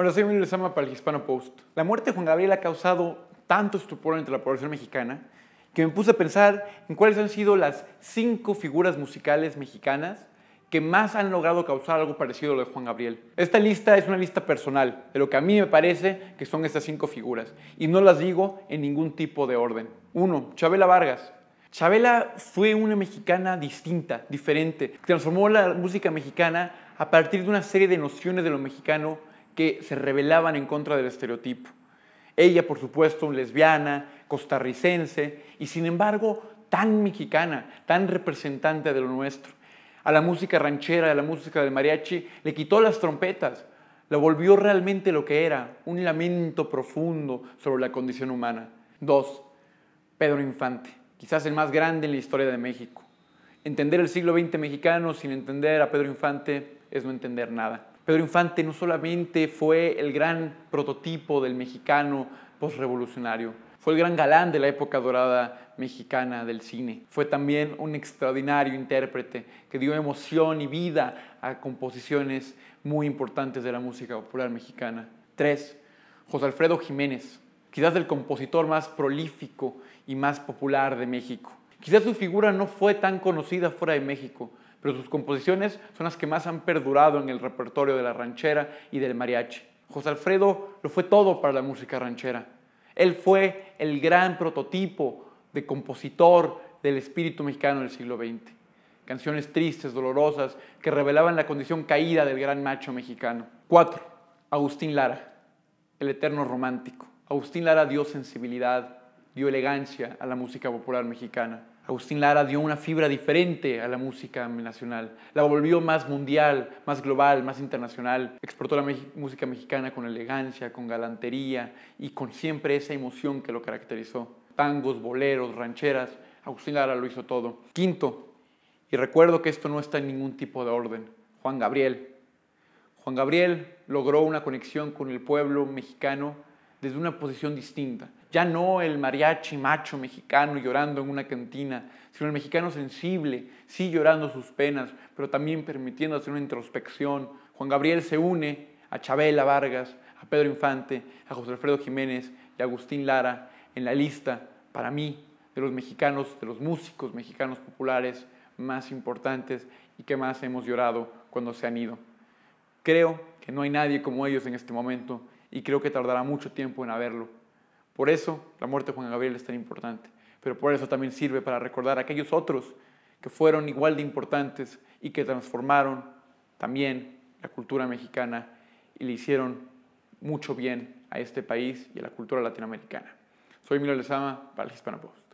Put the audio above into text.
Hola, soy Emilio Lezama para el Hispano Post. La muerte de Juan Gabriel ha causado tanto estupor entre la población mexicana que me puse a pensar en cuáles han sido las cinco figuras musicales mexicanas que más han logrado causar algo parecido a lo de Juan Gabriel. Esta lista es una lista personal de lo que a mí me parece que son estas cinco figuras y no las digo en ningún tipo de orden. 1. Chabela Vargas. Chabela fue una mexicana distinta, diferente. Transformó la música mexicana a partir de una serie de nociones de lo mexicano que se rebelaban en contra del estereotipo. Ella, por supuesto, lesbiana, costarricense y sin embargo tan mexicana, tan representante de lo nuestro. A la música ranchera, a la música del mariachi, le quitó las trompetas, la volvió realmente lo que era, un lamento profundo sobre la condición humana. Dos, Pedro Infante, quizás el más grande en la historia de México. Entender el siglo XX mexicano sin entender a Pedro Infante es no entender nada. Pedro Infante no solamente fue el gran prototipo del mexicano postrevolucionario, fue el gran galán de la época dorada mexicana del cine. Fue también un extraordinario intérprete que dio emoción y vida a composiciones muy importantes de la música popular mexicana. 3. José Alfredo Jiménez, quizás el compositor más prolífico y más popular de México. Quizás su figura no fue tan conocida fuera de México, pero sus composiciones son las que más han perdurado en el repertorio de la ranchera y del mariachi. José Alfredo lo fue todo para la música ranchera. Él fue el gran prototipo de compositor del espíritu mexicano del siglo XX. Canciones tristes, dolorosas, que revelaban la condición caída del gran macho mexicano. 4. Agustín Lara, el eterno romántico. Agustín Lara dio sensibilidad, dio elegancia a la música popular mexicana. Agustín Lara dio una fibra diferente a la música nacional, la volvió más mundial, más global, más internacional, exportó la música mexicana con elegancia, con galantería y con siempre esa emoción que lo caracterizó. Tangos, boleros, rancheras, Agustín Lara lo hizo todo. Quinto, y recuerdo que esto no está en ningún tipo de orden, Juan Gabriel. Juan Gabriel logró una conexión con el pueblo mexicano desde una posición distinta. Ya no el mariachi macho mexicano llorando en una cantina, sino el mexicano sensible, sí llorando sus penas, pero también permitiendo hacer una introspección. Juan Gabriel se une a Chabela Vargas, a Pedro Infante, a José Alfredo Jiménez y a Agustín Lara en la lista, para mí, de los mexicanos, de los músicos mexicanos populares más importantes y que más hemos llorado cuando se han ido. Creo que no hay nadie como ellos en este momento y creo que tardará mucho tiempo en haberlo. Por eso la muerte de Juan Gabriel es tan importante, pero por eso también sirve para recordar a aquellos otros que fueron igual de importantes y que transformaron también la cultura mexicana y le hicieron mucho bien a este país y a la cultura latinoamericana. Soy Emilio Lezama para el Hispano